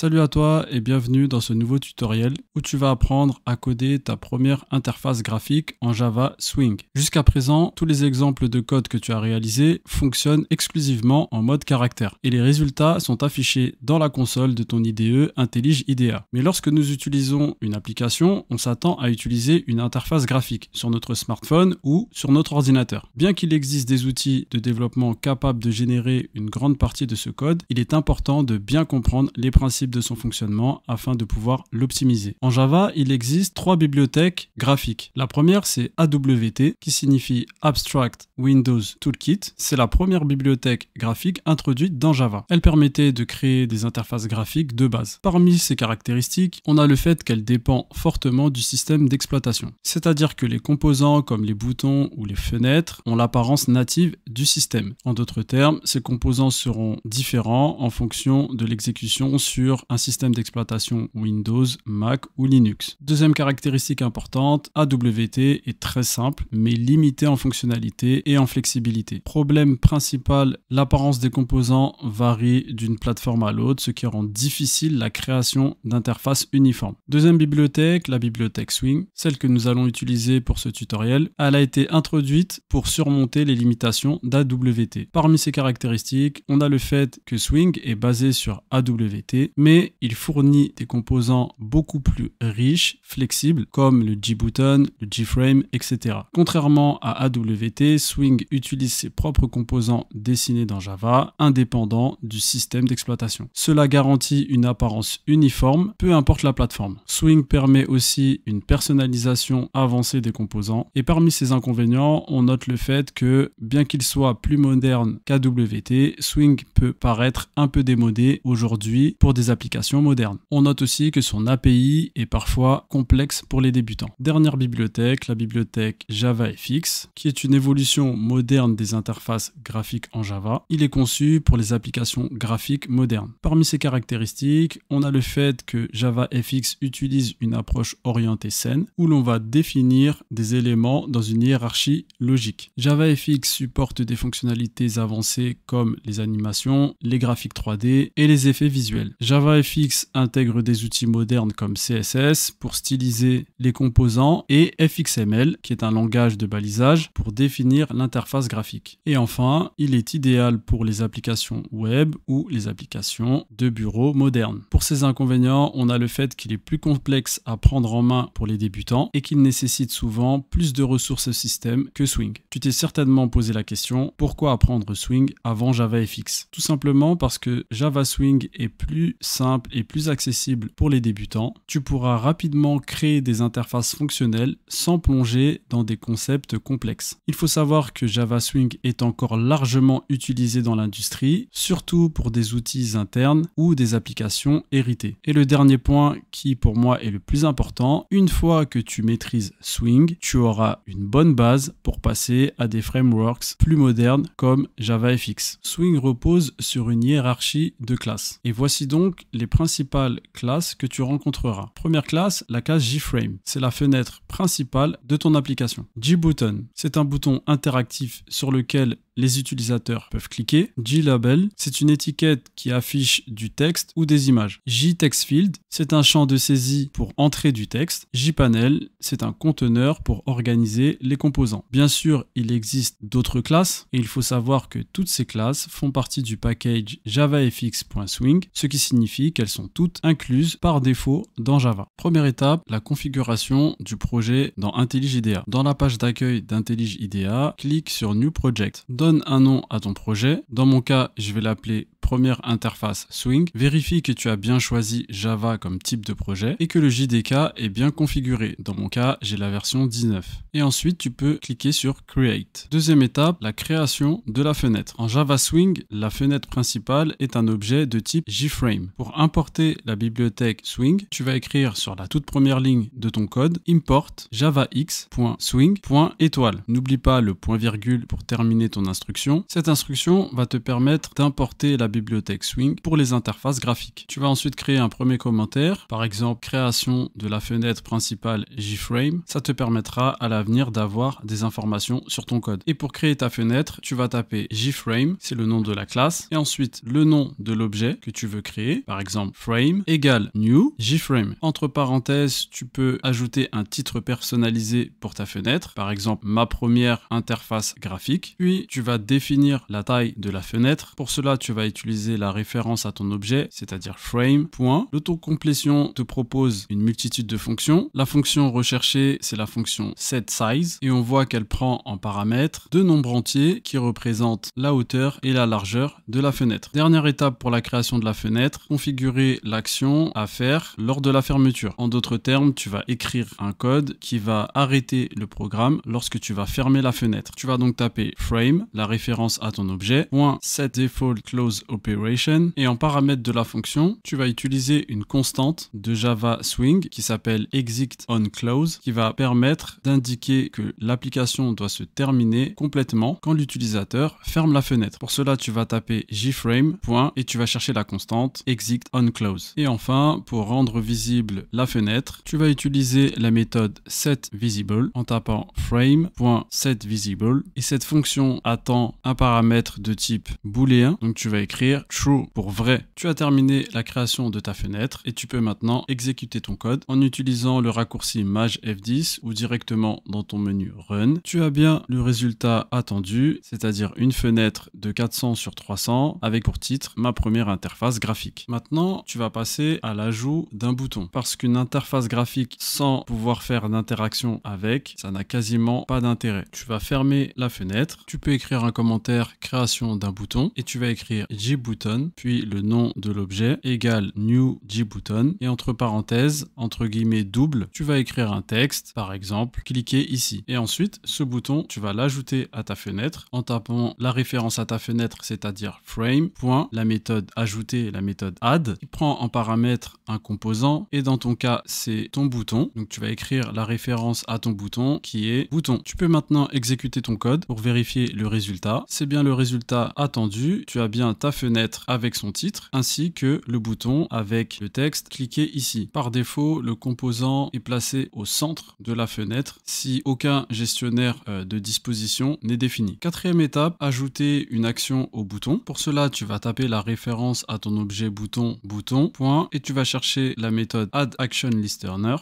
Salut à toi et bienvenue dans ce nouveau tutoriel où tu vas apprendre à coder ta première interface graphique en Java Swing. Jusqu'à présent, tous les exemples de code que tu as réalisés fonctionnent exclusivement en mode caractère et les résultats sont affichés dans la console de ton IDE IntelliJ IDEA. Mais lorsque nous utilisons une application, on s'attend à utiliser une interface graphique sur notre smartphone ou sur notre ordinateur. Bien qu'il existe des outils de développement capables de générer une grande partie de ce code, il est important de bien comprendre les principes de son fonctionnement afin de pouvoir l'optimiser. En Java, il existe trois bibliothèques graphiques. La première, c'est AWT, qui signifie Abstract Windows Toolkit. C'est la première bibliothèque graphique introduite dans Java. Elle permettait de créer des interfaces graphiques de base. Parmi ses caractéristiques, on a le fait qu'elle dépend fortement du système d'exploitation. C'est-à-dire que les composants comme les boutons ou les fenêtres ont l'apparence native du système. En d'autres termes, ces composants seront différents en fonction de l'exécution sur un système d'exploitation Windows, Mac ou Linux. Deuxième caractéristique importante, AWT est très simple mais limité en fonctionnalité et en flexibilité. Problème principal, l'apparence des composants varie d'une plateforme à l'autre, ce qui rend difficile la création d'interfaces uniformes. Deuxième bibliothèque, la bibliothèque Swing, celle que nous allons utiliser pour ce tutoriel, elle a été introduite pour surmonter les limitations d'AWT. Parmi ses caractéristiques, on a le fait que Swing est basé sur AWT, mais il fournit des composants beaucoup plus riches, flexibles, comme le G-Button, le G-Frame, etc. Contrairement à AWT, Swing utilise ses propres composants dessinés dans Java, indépendants du système d'exploitation. Cela garantit une apparence uniforme, peu importe la plateforme. Swing permet aussi une personnalisation avancée des composants, et parmi ses inconvénients, on note le fait que, bien qu'il soit plus moderne qu'AWT, Swing peut paraître un peu démodé aujourd'hui pour des applications on note aussi que son API est parfois complexe pour les débutants. Dernière bibliothèque, la bibliothèque JavaFX, qui est une évolution moderne des interfaces graphiques en Java. Il est conçu pour les applications graphiques modernes. Parmi ses caractéristiques, on a le fait que JavaFX utilise une approche orientée saine, où l'on va définir des éléments dans une hiérarchie logique. JavaFX supporte des fonctionnalités avancées comme les animations, les graphiques 3D et les effets visuels. JavaFX intègre des outils modernes comme CSS pour styliser les composants et FXML, qui est un langage de balisage pour définir l'interface graphique. Et enfin, il est idéal pour les applications web ou les applications de bureau modernes. Pour ces inconvénients, on a le fait qu'il est plus complexe à prendre en main pour les débutants et qu'il nécessite souvent plus de ressources système que Swing. Tu t'es certainement posé la question, pourquoi apprendre Swing avant JavaFX Tout simplement parce que Java Swing est plus simple et plus accessible pour les débutants, tu pourras rapidement créer des interfaces fonctionnelles sans plonger dans des concepts complexes. Il faut savoir que Java Swing est encore largement utilisé dans l'industrie, surtout pour des outils internes ou des applications héritées. Et le dernier point qui pour moi est le plus important, une fois que tu maîtrises Swing, tu auras une bonne base pour passer à des frameworks plus modernes comme JavaFX. Swing repose sur une hiérarchie de classes. Et voici donc les principales classes que tu rencontreras. Première classe, la classe JFrame. C'est la fenêtre principale de ton application. JButton, c'est un bouton interactif sur lequel les utilisateurs peuvent cliquer. JLabel, c'est une étiquette qui affiche du texte ou des images. JTextField, c'est un champ de saisie pour entrer du texte. JPanel, c'est un conteneur pour organiser les composants. Bien sûr, il existe d'autres classes et il faut savoir que toutes ces classes font partie du package javafx.swing, ce qui signifie qu'elles sont toutes incluses par défaut dans Java. Première étape, la configuration du projet dans IntelliJ IDEA. Dans la page d'accueil d'IntelliJ IDEA, clique sur New Project un nom à ton projet. Dans mon cas, je vais l'appeler première interface Swing, vérifie que tu as bien choisi Java comme type de projet et que le JDK est bien configuré. Dans mon cas, j'ai la version 19. Et ensuite, tu peux cliquer sur Create. Deuxième étape, la création de la fenêtre. En Java Swing, la fenêtre principale est un objet de type JFrame. Pour importer la bibliothèque Swing, tu vas écrire sur la toute première ligne de ton code import javax.swing.étoile. N'oublie pas le point virgule pour terminer ton instruction. Cette instruction va te permettre d'importer la bibliothèque Swing pour les interfaces graphiques. Tu vas ensuite créer un premier commentaire, par exemple création de la fenêtre principale JFrame. Ça te permettra à l'avenir d'avoir des informations sur ton code. Et pour créer ta fenêtre, tu vas taper JFrame, c'est le nom de la classe, et ensuite le nom de l'objet que tu veux créer, par exemple frame égale new JFrame. Entre parenthèses, tu peux ajouter un titre personnalisé pour ta fenêtre, par exemple ma première interface graphique. Puis tu vas définir la taille de la fenêtre. Pour cela, tu vas utiliser utiliser la référence à ton objet, c'est-à-dire frame. L'autocomplétion te propose une multitude de fonctions. La fonction recherchée, c'est la fonction setSize et on voit qu'elle prend en paramètre deux nombres entiers qui représentent la hauteur et la largeur de la fenêtre. Dernière étape pour la création de la fenêtre, configurer l'action à faire lors de la fermeture. En d'autres termes, tu vas écrire un code qui va arrêter le programme lorsque tu vas fermer la fenêtre. Tu vas donc taper frame, la référence à ton objet, point set default close operation. Et en paramètre de la fonction, tu vas utiliser une constante de Java Swing qui s'appelle exit qui va permettre d'indiquer que l'application doit se terminer complètement quand l'utilisateur ferme la fenêtre. Pour cela, tu vas taper jframe et tu vas chercher la constante ExitOnClose. Et enfin, pour rendre visible la fenêtre, tu vas utiliser la méthode setVisible en tapant frame.setVisible et cette fonction attend un paramètre de type booléen. Donc tu vas écrire show pour vrai. Tu as terminé la création de ta fenêtre et tu peux maintenant exécuter ton code en utilisant le raccourci Maj F10 ou directement dans ton menu Run. Tu as bien le résultat attendu, c'est-à-dire une fenêtre de 400 sur 300 avec pour titre ma première interface graphique. Maintenant, tu vas passer à l'ajout d'un bouton parce qu'une interface graphique sans pouvoir faire d'interaction avec, ça n'a quasiment pas d'intérêt. Tu vas fermer la fenêtre, tu peux écrire un commentaire création d'un bouton et tu vas écrire J JButton, puis le nom de l'objet égale new JButton, et entre parenthèses, entre guillemets double, tu vas écrire un texte, par exemple, cliquer ici. Et ensuite, ce bouton, tu vas l'ajouter à ta fenêtre en tapant la référence à ta fenêtre, c'est-à-dire frame, point, la méthode ajouter, la méthode add, qui prend en paramètre un composant, et dans ton cas, c'est ton bouton. Donc tu vas écrire la référence à ton bouton qui est bouton. Tu peux maintenant exécuter ton code pour vérifier le résultat. C'est bien le résultat attendu. Tu as bien ta fenêtre fenêtre avec son titre, ainsi que le bouton avec le texte cliquez ici. Par défaut, le composant est placé au centre de la fenêtre si aucun gestionnaire euh, de disposition n'est défini. Quatrième étape, ajouter une action au bouton. Pour cela, tu vas taper la référence à ton objet bouton bouton point et tu vas chercher la méthode add action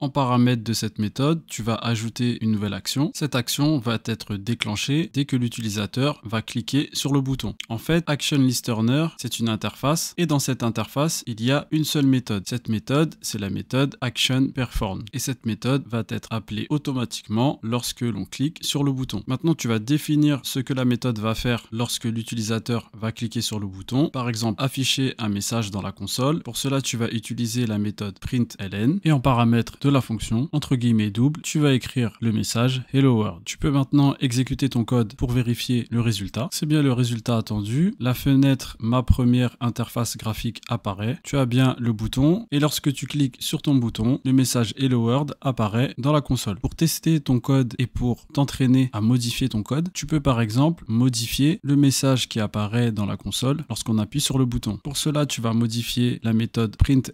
En paramètre de cette méthode, tu vas ajouter une nouvelle action. Cette action va être déclenchée dès que l'utilisateur va cliquer sur le bouton. En fait, action c'est une interface, et dans cette interface, il y a une seule méthode. Cette méthode, c'est la méthode action perform et cette méthode va être appelée automatiquement lorsque l'on clique sur le bouton. Maintenant, tu vas définir ce que la méthode va faire lorsque l'utilisateur va cliquer sur le bouton, par exemple afficher un message dans la console. Pour cela, tu vas utiliser la méthode println, et en paramètre de la fonction, entre guillemets double, tu vas écrire le message Hello World. Tu peux maintenant exécuter ton code pour vérifier le résultat. C'est bien le résultat attendu. La fenêtre ma première interface graphique apparaît. Tu as bien le bouton et lorsque tu cliques sur ton bouton, le message Hello World apparaît dans la console. Pour tester ton code et pour t'entraîner à modifier ton code, tu peux par exemple modifier le message qui apparaît dans la console lorsqu'on appuie sur le bouton. Pour cela, tu vas modifier la méthode println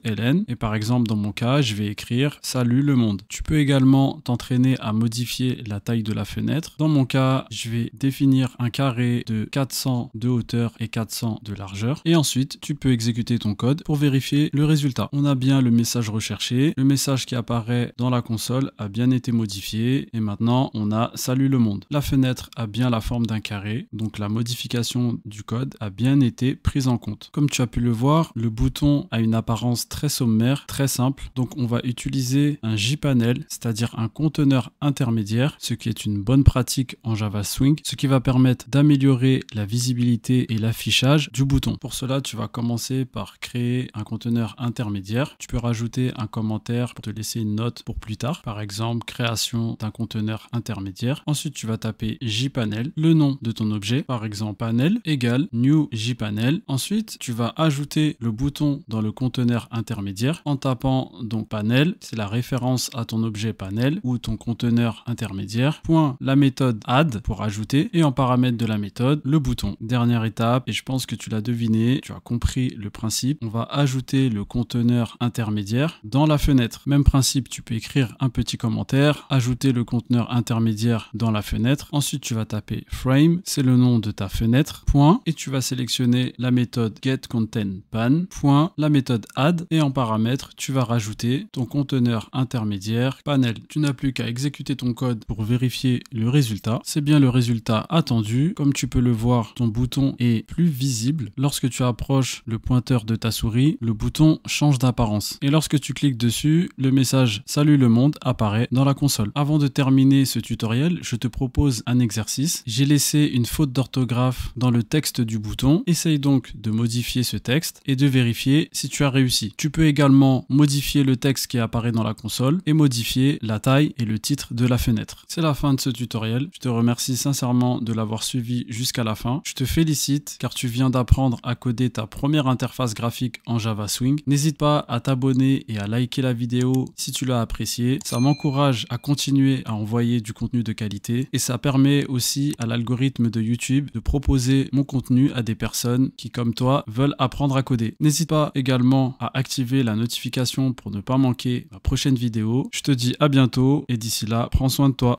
et par exemple dans mon cas, je vais écrire salut le monde. Tu peux également t'entraîner à modifier la taille de la fenêtre. Dans mon cas, je vais définir un carré de 400 de hauteur et 400 de largeur. Et ensuite, tu peux exécuter ton code pour vérifier le résultat. On a bien le message recherché, le message qui apparaît dans la console a bien été modifié et maintenant on a salut le monde. La fenêtre a bien la forme d'un carré, donc la modification du code a bien été prise en compte. Comme tu as pu le voir, le bouton a une apparence très sommaire, très simple, donc on va utiliser un JPanel, c'est-à-dire un conteneur intermédiaire, ce qui est une bonne pratique en Java Swing, ce qui va permettre d'améliorer la visibilité et l'affichage du bouton. Pour cela, tu vas commencer par créer un conteneur intermédiaire. Tu peux rajouter un commentaire pour te laisser une note pour plus tard. Par exemple, création d'un conteneur intermédiaire. Ensuite, tu vas taper JPanel, le nom de ton objet. Par exemple, panel égale new JPanel. Ensuite, tu vas ajouter le bouton dans le conteneur intermédiaire en tapant donc panel. C'est la référence à ton objet panel ou ton conteneur intermédiaire. Point la méthode add pour ajouter et en paramètre de la méthode le bouton. Dernière étape et je pense que tu l'as deviner deviné, tu as compris le principe. On va ajouter le conteneur intermédiaire dans la fenêtre. Même principe, tu peux écrire un petit commentaire, ajouter le conteneur intermédiaire dans la fenêtre. Ensuite, tu vas taper frame, c'est le nom de ta fenêtre, point, et tu vas sélectionner la méthode getContentPan, point, la méthode add, et en paramètre, tu vas rajouter ton conteneur intermédiaire panel. Tu n'as plus qu'à exécuter ton code pour vérifier le résultat. C'est bien le résultat attendu. Comme tu peux le voir, ton bouton est plus visible Lorsque tu approches le pointeur de ta souris, le bouton change d'apparence. Et lorsque tu cliques dessus, le message Salut le monde apparaît dans la console. Avant de terminer ce tutoriel, je te propose un exercice. J'ai laissé une faute d'orthographe dans le texte du bouton. Essaye donc de modifier ce texte et de vérifier si tu as réussi. Tu peux également modifier le texte qui apparaît dans la console et modifier la taille et le titre de la fenêtre. C'est la fin de ce tutoriel. Je te remercie sincèrement de l'avoir suivi jusqu'à la fin. Je te félicite car tu viens d'apprendre à coder ta première interface graphique en Java Swing. N'hésite pas à t'abonner et à liker la vidéo si tu l'as apprécié Ça m'encourage à continuer à envoyer du contenu de qualité et ça permet aussi à l'algorithme de YouTube de proposer mon contenu à des personnes qui, comme toi, veulent apprendre à coder. N'hésite pas également à activer la notification pour ne pas manquer ma prochaine vidéo. Je te dis à bientôt et d'ici là, prends soin de toi.